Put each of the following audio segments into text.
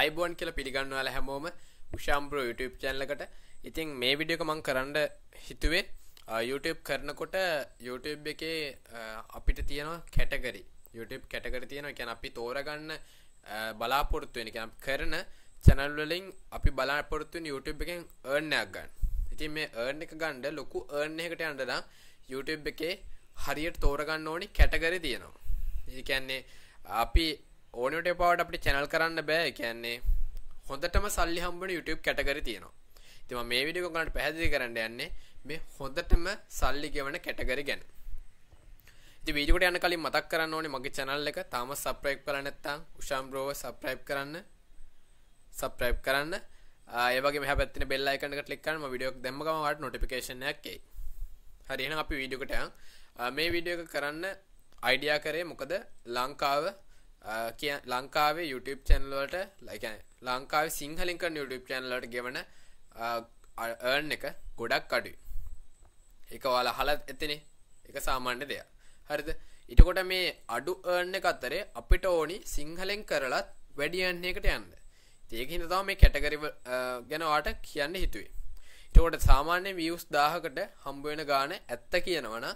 අයිබෝන් කියල පිළිගන්නවාල හැමෝම උෂාම්පරෝ YouTube චැල්ලකට ඉතින් මේ විඩියක මං කරන්න හිතුවේ YouTube කරනකොට YouTube එකේ අපිට තියෙනවා කැටගරි YouTube කැටකර තියෙනවා කැන අපි තෝරගන්න බලාපොරත්තුවෙන කැම් කරන චැනල්වලින් අපි බලාපොරත්තුවෙන් YouTube එකෙන් ඒර්ණයක් ගන්න ඉතින් මේ ඒර්ණ එක ගණ්ඩ ලොකු ඒර්ණ එකට අන්ඩලා YouTube එකේ හරියට තෝරගන්න ඕනි කැටගරි තියෙනවා ඒකැන්නේ අපි ඕනට පාට අපි චැනල් කරන්න බෑ කියන්නේ හොඳටම සල්ලි හම්බන YouTube කැටගරි තියෙනවා ඉතින් මේ වීඩියෝ එක ගන්නට පැහැදිලි කරන්න යන්නේ මේ හොඳටම සල්ලි ගෙවන කැටගරි ගැන ඉතින් වීඩියෝකට යන කලින් මතක් කරන්න ඕනේ මගේ channel එක තාම subscribe කරලා නැත්නම් උෂාම් බ්‍රෝව subscribe කරන්න subscribe කරන්න ඒවගේ මෙහ පැත්තින බෙල්ලා එකකට ක්ලික් කරන්න වීඩියෝක් දැම්ම ගම වට නොටිෆිකේෂන් එකක් එයි. හරි එහෙනම් අපි වීඩියෝකට යන් මේ වීඩියෝ එක කරන්න අයිඩියා කරේ මොකද ලංකාව කිය ලංකාවේ YouTube චැනල්වලට ලයික ලංකාව සිංහලින් කරන YouTube චැනල්ලට ගෙවන ඒර්න් එක ගොඩක් අඩුයි එක වාල හලත් ඇතිනේ එක සාමාන්‍ය දෙයක් හරිද ඉටකොට මේ අඩු ඒර්න එක අතරේ අපිට ඕනි සිංහලෙන් කරලත් වැඩියන්නේකට යන්න ඒක හිද තම මේ කැටගරි ගැනවාට කියන්න හිතුවේ ඉටකොට සාමාන්‍ය වියස් දාහකට හම්බුවෙන ගාන ඇත්ත කියනවන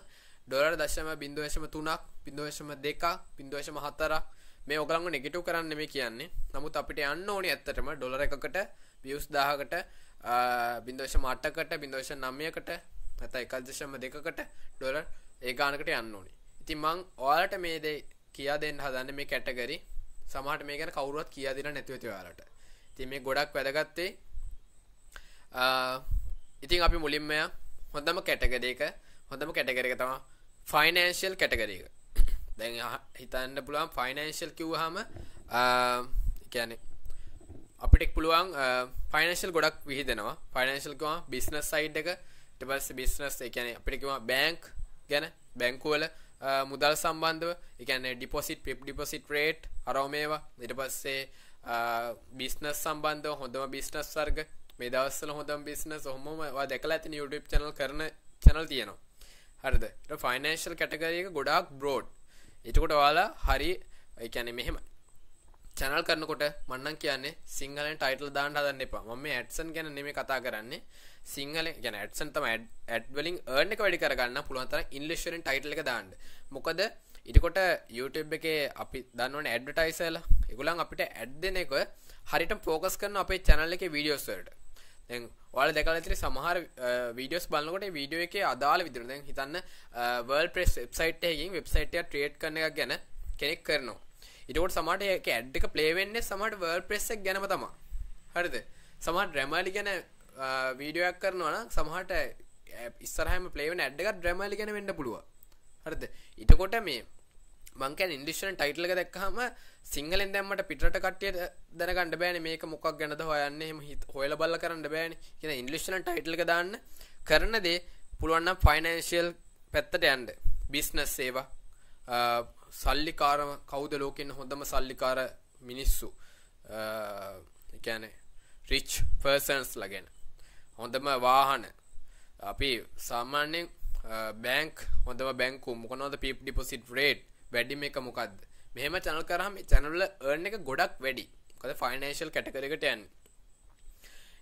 ඩොලර් දශම බින්දුවශම තුනක් බින්දුවශම දෙකක් බින්දුවශම හතරක් මේ ඔගලන්ව නෙගටිව් කරන්න මේ කියන්නේ නමුත් අපිට යන්න ඕනේ ඇත්තටම ඩොලර් එකකට views 1000කට බින්දෝෂ මාට්ටකට බින්දෝෂ 9කට නැත්නම් 1.2කට ඩොලර් ඒ ගානකට යන්න ඕනේ. ඉතින් මං ඔයාලට මේ දේ කියා දෙන්න හදන්නේ මේ කැටගරි. සමහරට මේ ගැන කවුරුවත් කියා දෙන්න නැතුව ඇති ඔයාලට. ඉතින් මේ ගොඩක් වැදගත් ඉතින් අපි මුලින්ම හොඳම කැටගරි එක හොඳම කැටගරි එක තමයි ෆයිනෑන්ෂල් කැටගරි එක. දැන් හිතන්න පුළුවන් ෆයිනන්ශල් කිව්හම ගැන අපිටෙක් පුළුවන් ෆයිනශල් ගොඩක් විහිදෙනවා ෆයිනශල්කවා බිස්නස් සයිඩ් එක ටබස් බිස්නස් එකන අපිටකිව බෑංක් ගැන බැංකුවල මුදල් සම්බන්ධව එකන ඩිපොසිට් පිප් ඩිපොසිට් රේට් අරෝමේවා ඉට පස්සේ බිස්නස් සම්බන්ධව හොඳම බිස්නස් වර්ග මේ දවස්සල හොඳම් බිස්නස් හොමවා දැකලා ඇතින YouTube චනල් කරන චනල් තියෙනවා හරිද ෆයිනශල් කටකරයක ගොඩක් බ්‍රෝඩ් එතකොට ඔයාලා හරි ඒ කියන්නේ මෙහෙම channel කරනකොට මන්නම් කියන්නේ සිංහලෙන් title දාන්න හදන්න එපා. මම මේ ඇඩ්සන් ගැන නෙමෙයි කතා කරන්නේ. සිංහලෙන් කියන්නේ ඇඩ්සන් තමයි ඇඩ් වලින් earn එක වැඩි කරගන්න පුළුවන් තරම් ඉංග්‍රීසි වලින් title එක දාන්න. මොකද ඉටකොට YouTube එකේ අපි දන්නවනේ ඇඩ්වර්ටයිසර්ලා. ඒගොල්ලන් අපිට ඇඩ් දෙන එක හරියට ફોકસ කරන අපේ channel එකේ videos වලට. දැන් ඔයාල දැකලා ඇති සමහර වීඩියෝස් බලනකොට වීඩියෝ එකේ අදාළ විදිහට දැන් හිතන්න වර්ල්ඩ් ප්‍රෙස් වෙබ්සයිට් එකකින් වෙබ්සයිට් එකක් ක්‍රියේට් කරන එකක් ගැන කෙනෙක් කරනවා ඊටකොට සමහරට ඒක ඇඩ් එක ප්ලේ වෙන්නේ සමහරට වර්ල්ඩ් ප්‍රෙස් එක ගැනම තමයි හරිද සමහර රැමලි ගැන වීඩියෝ එකක් කරනවා නම් සමහරට ඉස්සරහම ප්ලේ වෙන ඇඩ් එකක් රැමලි ගැන වෙන්න පුළුවන් හරිද ඊටකොට මේ මංකැන් ඉන්ඩිෂන ටයිටල්ක දැක්කහම සිංහලෙන් දැම්මට පිට කටිය දැනකට බෑන මේක මොකක් ගැනද හොයන්න එම හිත හොල බල්ල කරන්න බෑන කියෙන ඉන්ඩිෂන ටයිටල්ක දාන්න කරන දේ පුළුවන්න ෆයිනන්ශියල් පැත්තට ඇන්ඩ බිස්නස් සේවා සල්ලිකාර කෞද ලෝකෙන් හොඳම සල්ලිකාර මිනිස්සු එකැනේ රිච් පර්සන්ස් ලගෙන හොඳම වාහන අපි සාමාන්‍යෙන් බෑන්ක් හොඳම බැංකු මොකනොද පිප් ඩිපොසිට් රේට් වැඩිම එක මොකක්ද මෙහෙම චැනල් කරහම චැනල්ල එර්න් එක ගොඩක් වැඩි කද ෆයිනේශල් කැටකරකට යන්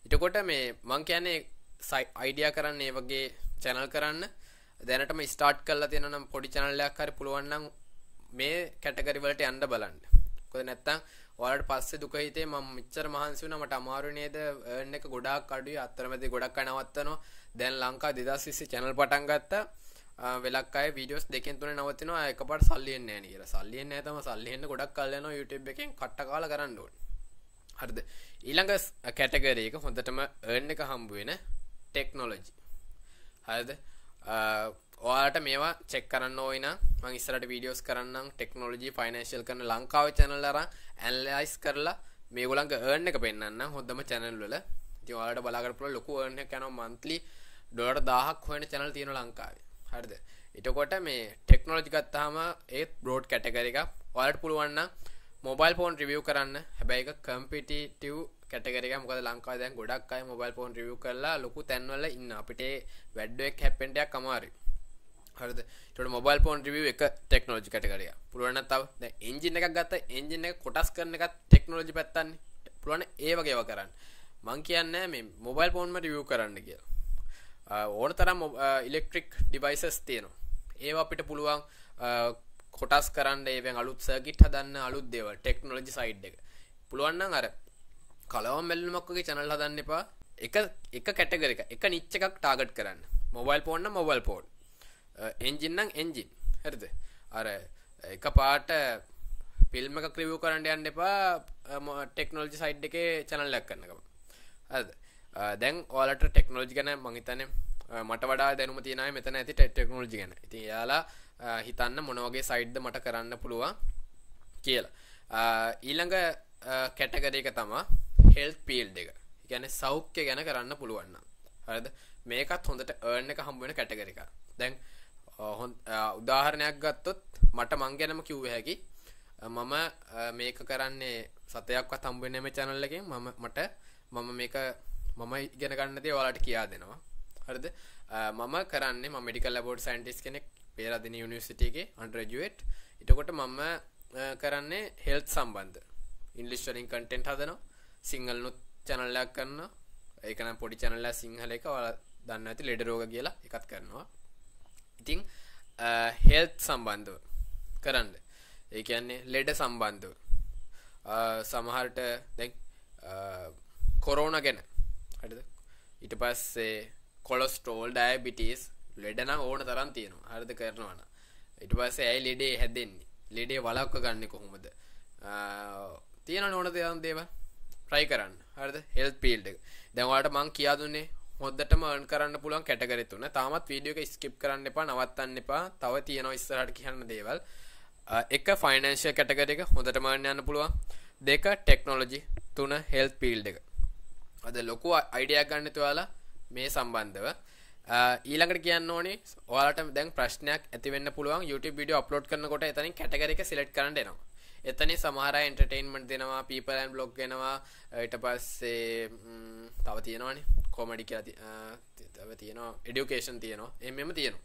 ඉටකොට මේ මං කියන්නේ සයි අයිඩිය කරන්න ඒ වගේ චැනල් කරන්න දැනටම ස්ටාර්ට් කල්ලා තියෙනනම් පොඩි චැනල්ලයක් හරි පුළුවන්නම් මේ කැටකරිවලට යන්න බලන්න කොද නැත්තම් ඔයාලට පස්සේ දුක හිතේ මම මෙච්චර මහන්සි වුණා මට අමාරු නේද එර්න් එක ගොඩාක් අඩුයි අතරමැදි ගොඩක් අනවත්තනවා දැන් ලංකා 2020 චැනල් පටන් ගත්තා වෙලක් අය වීඩියෝස් දෙකෙන් තුන නවතිනවා එකපට සල්ලියෙන් නෑ කියලා සල්ලියෙන් නෑ තම සල්ලියෙන් ගොඩක් කල්ලන YouTube එකෙන් කට්ට කාලා කරන්න ඕන හරිද ඊළඟ කැටගරි එක හොඳටම earn එක හම්බ වෙන ටෙක්නොලොජි හරිද ඔයාට මේවා චෙක් කරන්න ඕයින මං ඉස්සරට වීඩියෝස් කරන්නම් ටෙක්නෝලජී ෆයිනන්ශල් කරන ලංකාව චැනල්ලර ඇන්ලයිස් කරලා මේ ගොලන්ග ඒර්න එක පෙන්න්න හොදම චැනල්වල ජවාලට බලාගරපුල ලොකු ඒර්න කැන මන්තලි ඩොඩ දාහක් හොන චැනල් තියෙන ලංකාවේ හරිද එටකොට මේ ටෙක්නෝජිකත්තාම ඒත් බ්‍රෝඩ් කැටකර එක ඔලට පුළුවන්න මොබල් ෆෝන් රිවිය් කරන්න හැබැයි කම්පිටිටව් කටකරක මොක ලංකාදයන් ගොඩක් අයි මොබල් ෆෝන් රිවිය් කරලා ලොකු තැන්වල ඉන්න අපිටේ වැඩ්ඩුවක් හැපෙන්ටයක් කමාරි හරද ට මොබල් පෝන් රිව එක ටෙක්නෝජි කටකරය පුළුවන තව එන්ජින එකක් ගත්ත එන්ජින එක කොටස් කරන එකත් ටෙක්නෝජි පැත්තන්න පුළුවන ඒවගේව කරන්න මං කියන්න මේ මොබල් පෝන්ම රිව් කරන්න කියලා ඕන තරම් ඉලෙක්ට්‍රික් ඩිවයිසස් තියෙනවා ඒවා අපිට පුළුවන් කොටස් කරන්න ඒවෙන් අලුත් සර්ගිට් හදන්න අලුත් දේව ටෙක්නොලජි සයිඩ් එක පුළුවන්න අර කලවම් මැල්ලුමක්ගේ චනල් හදන්න එපා එක එක කැටගර එක එක නිච්ච එකක් ටාගට් කරන්න මොබයිල් පෝන්න මොබල් පෝඩ් එන්ජින්නම් එන්ජින් හරිද අර එක පාට පිල්ම ක්‍රිවූ කරන්න යන්න එපා ටෙක්නෝජි සයිඩ් එක චනල් ලැක් කරන්නකම ඇද දැන් ඕලට ටෙක්නෝජි ගැන මහිතන මට වඩා දැනුම තියනයි මෙතන ඇති ටෙක්නෝජි ගැන ති යාලා හිතන්න මොනවගේ සයිඩ්ද මට කරන්න පුළුවන් කියලා ඊළඟ කැටගර එක තමා හෙල් පීල් එක ගැන සෞඛ්‍ය ගැන කරන්න පුළුවන්න හරද මේකත් හොඳට ඒර්න එක හම්බුවෙන කැටගර එක දැන් හො උදාහරණයක් ගත්තොත් මට මං ගැනම කිව්ව හැකි මම මේක කරන්නේ සතයක් අතම්බනම චැනල්ලකින් මම මට මම මේක මම ඉගෙන ගන්න දේ ඔයාලට කියා දෙනවා. හරිද? මම කරන්නේ මම මෙඩිකල් ලැබෝරටරි සයන්ටිස්ට් කෙනෙක් පේරාදෙණිය යුනිවර්සිටි එකේ අන්ඩර්ග්‍රැජුවේට්. එතකොට මම කරන්නේ හෙල්ත් සම්බන්ධ. ඉංග්‍රීසි වලින් කන්ටෙන්ට් හදනවා. සිංහලනුත් channel එකක් කරනවා. ඒක නම් පොඩි channel එක සිංහල එක ඔයාලා දන්න ඇති ලෙඩ රෝග කියලා එකක් කරනවා. ඉතින් හෙල්ත් සම්බන්ධව කරන්න. ඒ කියන්නේ ලෙඩ සම්බන්ධව. සමහරට දැන් කොරෝනා ගැන හරිද ඉට පස්සේ කොලොස්ටෝල් ඩයබිටස් ලෙඩන ඕන තරම් තියෙනවා හරිද කරනවන ඉට පස්ස ඇයි ලෙඩේ හැදෙන්නේ ලෙඩේ වලක්ක ගන්න කොහොමද තියෙන නොන දෙයන් දේව ප්‍රයි කරන්න හරිද හෙල් පිල්ඩ් දැවාට මං කියදුන්නේ හොදට මන් කරන්න පුළන් කැටගරතුන්න තාමත් වීඩියෝක ස්කිප් කරන්න එපා නවත්තන්න එපා තව තියෙනවා ඉස්සරට කියන්න දේවල් එක ෆයිනන්ශය කැටගර එක හොඳටමාන්න යන්න පුළුවන් දෙක ටෙක්නෝලජි තුන හෙල් පිල්ඩ් එක අද ලොකු අයිඩයක් ගන්න තුයාලා මේ සම්බන්ධව ඊළඟට කියන්න ඕනේ ඔයාලට දැන් ප්‍රශ්නයක් ඇතිවෙන්න පුළුවන් YouTube වීඩියෝ අප්ලෝඩ් කරනකොට එතනින් කැටගරි එක සිලෙක්ට් කරන්න එනවා. එතනින් සමහර අය එන්ටර්ටේන්මන්ට් දෙනවා, people and blog වෙනවා, ඊට පස්සේ තව තියෙනවානේ කොමඩි කියලා තව තියෙනවා, education තියෙනවා. එහෙම මෙම තියෙනවා.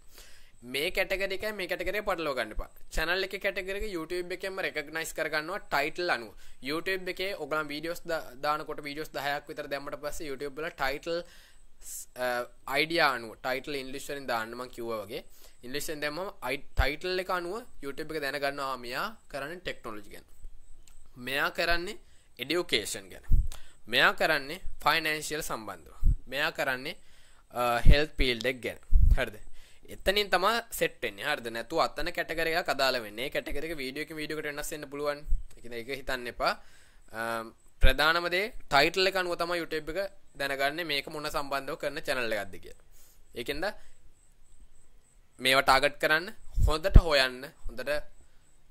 මේ කැටගරක මේ කටකර පටලෝ ගන්නපා චැනල් එක කැටගරක YouTube එකෙම රෙකග්නයිස් කරගන්නවා ටයිටල් අනු YouTube එකේ ඔගලම් වීඩියෝස් දානකොට වීඩියෝස් දහයක් විතර දැමට පස්ස YouTubeල ටයිටල් uh, අයිඩියානු ටයිටල් ඉන්ලිස්වරින් දාන්නම කිව්ව වගේ ඉන්ලිස්ෙන් දැම අයි ටයිටල් එක අනුව YouTube එක දැනගන්නවා මෙයා කරන්න ටෙක්නොලජි ගැන මෙයා කරන්නේ එඩියෝකේෂන් ගැන මෙයා කරන්නේ ෆයිනන්ශියල් සම්බන්ධව මෙයා කරන්නේ හෙල්ත් uh, පිල්ඩෙක් ගැන හරද එතනින් තම සෙට්ෙන් හරද නැතු අත්තන කැටකරය කදාල වෙන්නේ කැටකරක වීඩියෝක වීඩියෝට එන්නසන්න පුළුවන් එක එක හිතන්න එපා ප්‍රධානමදේ ටයිටල් එක අනුව තම යුටබ් එක දැනගන්න මේක මොන සම්බන්ධව කරන චැනල්ල ගත්දක ඒකෙන්ද මේවා ටාගට් කරන්න හොඳට හොයන්න හොඳට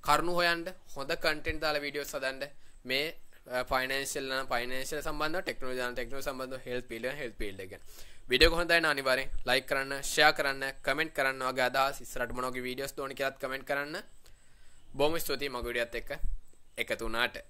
කරුණු හොයන්ට හොඳ කටෙන්ට දාලා වීඩියෝ සදන්ඩ මේ පයිනශල් පයිනශ සබඳ ටෙක්නෝජන ටෙක්නෝ සබඳ හෙල් පිල හෙල් පිල්ඩ එක විඩියෝ කොහොඳයි අනිවාරය ලයි කරන්න ෂයා කරන්න කමෙන්ට් කරන්න වගේ අදා සිස්රට මොනොගේ වීඩියස් දෝන කියත් කමෙන්ට් කරන්න බොම ස්තුතියි මගඩියත් එක්ක එකතුනාට